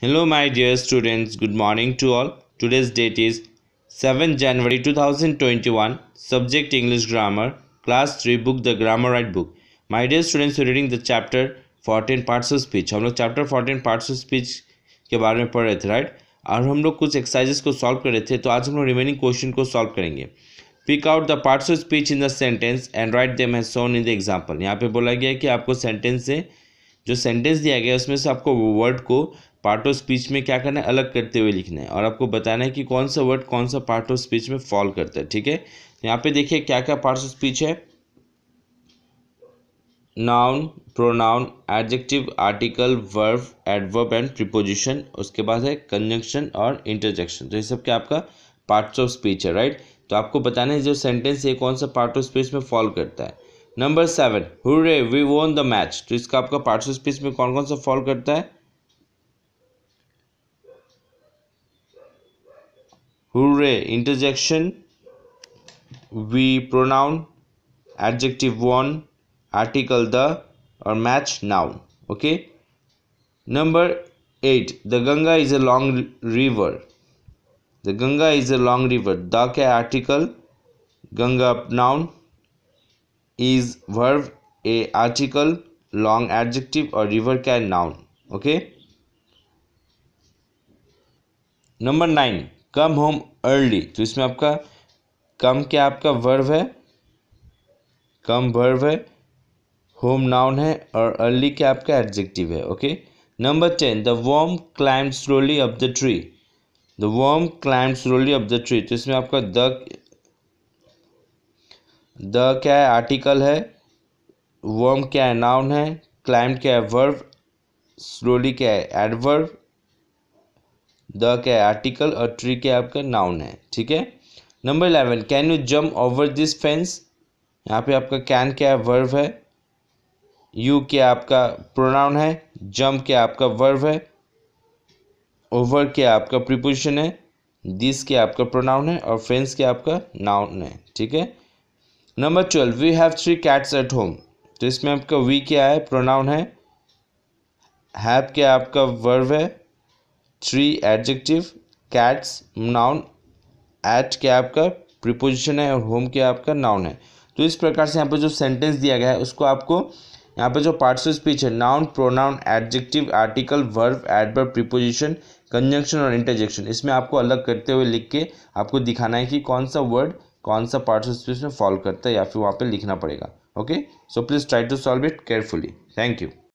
Hello my dear students, good morning to all. Today's date is 7 January 2021, subject English Grammar, class 3 book The Grammar Right book. My dear students, we're reading the chapter 14 parts of speech. हम लोग chapter 14 parts of speech के बारे में पढ़ रहे थे right और हम लोग कुछ एक्सरसाइजेस को सॉल्व कर रहे थे तो आज हम लोग रिमेनिंग क्वेश्चन को सॉल्व करेंगे pick out the parts of speech in the sentence and write them as shown in the example यहाँ पे बोला गया कि आपको सेंटेंस से जो सेंटेंस दिया गया उसमें से आपको वर्ड को पार्ट ऑफ स्पीच में क्या करना है अलग करते हुए लिखना है और आपको बताना है कि कौन सा वर्ड कौन सा पार्ट ऑफ स्पीच में फॉल करता है ठीक है यहाँ पे देखिए क्या क्या पार्ट ऑफ स्पीच है noun pronoun adjective article verb adverb and preposition उसके बाद है कंजंक्शन और इंटरजेक्शन तो ये सब क्या आपका पार्ट्स ऑफ स्पीच है राइट तो, तो आपको बताना है जो सेंटेंस है कौन सा पार्ट ऑफ स्पीच में फॉल करता है number seven hurray we won the match तो इसका आपका पार्ट ऑफ स्पीच में कौन कौन सा फॉल करता है hooray interjection we pronoun adjective one article the or match noun okay number 8 the ganga is a long river the ganga is a long river the ka article ganga noun is verb a article long adjective or river ka noun okay number 9 come home early तो इसमें आपका come क्या आपका verb है come verb है home noun है और early क्या आपका एडजेक्टिव है okay number ten the worm climb slowly up the tree the worm climb slowly up the tree तो इसमें आपका द द क्या है आर्टिकल है वॉम क्या है नाउन है क्लाइम क्या है वर्व स्लोली क्या है एडवर्व द क्या है आर्टिकल और ट्री क्या आपका नाउन है ठीक है number eleven can you jump over this fence यहाँ पे आपका कैन क्या है वर्व है यू क्या आपका प्रोनाउन है जम्प क्या आपका वर्व है ओवर क्या आपका प्रिपोजिशन है दिस क्या आपका प्रोनाउन है और फेंस क्या आपका नाउन है ठीक है number twelve we have three cats at home तो इसमें आपका वी क्या है प्रोनाउन है हैव क्या आपका वर्व है three adjective cats noun at क्या आपका प्रिपोजिशन है और होम क्या आपका नाउन है तो इस प्रकार से यहाँ पर जो सेंटेंस दिया गया है उसको आपको यहाँ पर जो पार्ट्स ऑफ स्पीच है noun pronoun adjective article verb adverb preposition conjunction और इंटरजेक्शन इसमें आपको अलग करते हुए लिख के आपको दिखाना है कि कौन सा वर्ड कौन सा पार्ट्स ऑफ स्पीच में फॉलो करता है या फिर वहाँ पर लिखना पड़ेगा okay so please try to solve it carefully thank you